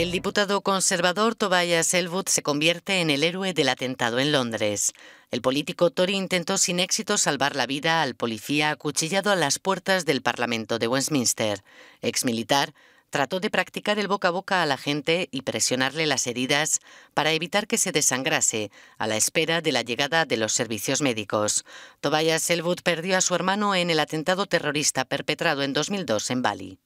El diputado conservador Tobias Elwood se convierte en el héroe del atentado en Londres. El político Tory intentó sin éxito salvar la vida al policía acuchillado a las puertas del Parlamento de Westminster. Exmilitar, trató de practicar el boca a boca a la gente y presionarle las heridas para evitar que se desangrase, a la espera de la llegada de los servicios médicos. Tobias Elwood perdió a su hermano en el atentado terrorista perpetrado en 2002 en Bali.